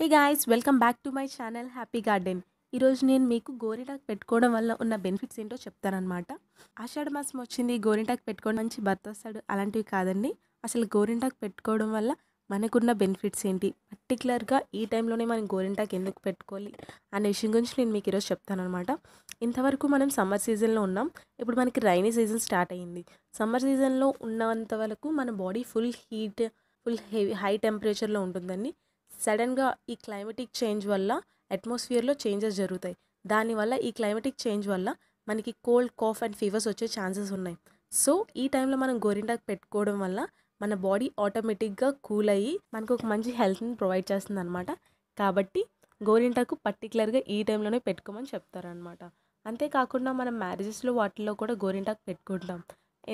hey guys welcome back to my channel happy garden ఈరోజు నేను మీకు గోరింటాకు పెట్టుకోవడం వల్ల ఉన్న బెనిఫిట్స్ ఏంటో చెప్తానమాట ఆషాఢ మాసం వచ్చింది గోరింటాకు పెట్టుకోవడం మంచి భర్త వస్తాడు అలాంటివి కాదండి అసలు గోరింటాకు పెట్టుకోవడం వల్ల మనకున్న బెనిఫిట్స్ ఏంటి పర్టికులర్గా ఈ టైంలోనే మనం గోరింటాకు ఎందుకు పెట్టుకోవాలి అనే విషయం గురించి నేను మీకు ఈరోజు చెప్తానమాట ఇంతవరకు మనం సమ్మర్ సీజన్లో ఉన్నాం ఇప్పుడు మనకి రైనీ సీజన్ స్టార్ట్ అయ్యింది సమ్మర్ సీజన్లో ఉన్నంత వరకు మన body full heat full heavy high టెంపరేచర్లో ఉంటుందండి సడన్గా ఈ క్లైమేటిక్ చేంజ్ వల్ల అట్మాస్ఫియర్లో చేంజెస్ జరుగుతాయి దానివల్ల ఈ క్లైమేటిక్ చేంజ్ వల్ల మనకి కోల్డ్ కాఫ్ అండ్ ఫీవర్స్ వచ్చే ఛాన్సెస్ ఉన్నాయి సో ఈ టైంలో మనం గోరింటాకు పెట్టుకోవడం వల్ల మన బాడీ ఆటోమేటిక్గా కూల్ అయ్యి మనకు ఒక మంచి హెల్త్ని ప్రొవైడ్ చేస్తుంది అనమాట కాబట్టి గోరింటాకు పర్టికులర్గా ఈ టైంలోనే పెట్టుకోమని చెప్తారనమాట అంతేకాకుండా మనం మ్యారేజెస్లో వాటిల్లో కూడా గోరింటాకు పెట్టుకుంటాం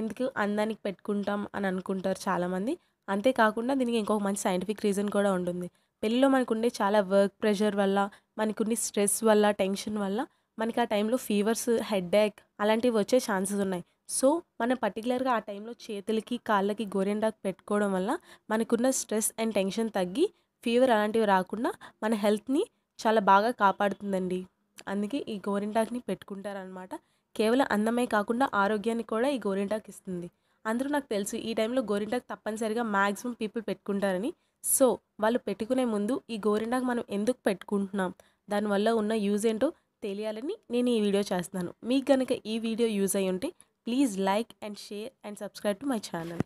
ఎందుకు అందానికి పెట్టుకుంటాం అని అనుకుంటారు చాలామంది అంతేకాకుండా దీనికి ఇంకొక మంచి సైంటిఫిక్ రీజన్ కూడా ఉంటుంది పెళ్ళిలో మనకు ఉండే చాలా వర్క్ ప్రెషర్ వల్ల మనకుండే స్ట్రెస్ వల్ల టెన్షన్ వల్ల మనకి ఆ టైంలో ఫీవర్స్ హెడ్ఏక్ అలాంటివి వచ్చే ఛాన్సెస్ ఉన్నాయి సో మనం పర్టికులర్గా ఆ టైంలో చేతులకి కాళ్ళకి గోరెండాకు పెట్టుకోవడం వల్ల మనకున్న స్ట్రెస్ అండ్ టెన్షన్ తగ్గి ఫీవర్ అలాంటివి రాకుండా మన హెల్త్ని చాలా బాగా కాపాడుతుందండి అందుకే ఈ గోరింటాకుని పెట్టుకుంటారనమాట కేవలం అందమే కాకుండా ఆరోగ్యానికి కూడా ఈ గోరింటాకు ఇస్తుంది అందరూ నాకు తెలుసు ఈ టైంలో గోరింటాకు తప్పనిసరిగా మ్యాక్సిమం పీపుల్ పెట్టుకుంటారని సో వాళ్ళు పెట్టుకునే ముందు ఈ గోరిండాకు మనం ఎందుకు పెట్టుకుంటున్నాం దానివల్ల ఉన్న యూజ్ ఏంటో తెలియాలని నేను ఈ వీడియో చేస్తున్నాను మీకు కనుక ఈ వీడియో యూజ్ అయి ఉంటే please like and share and subscribe to my channel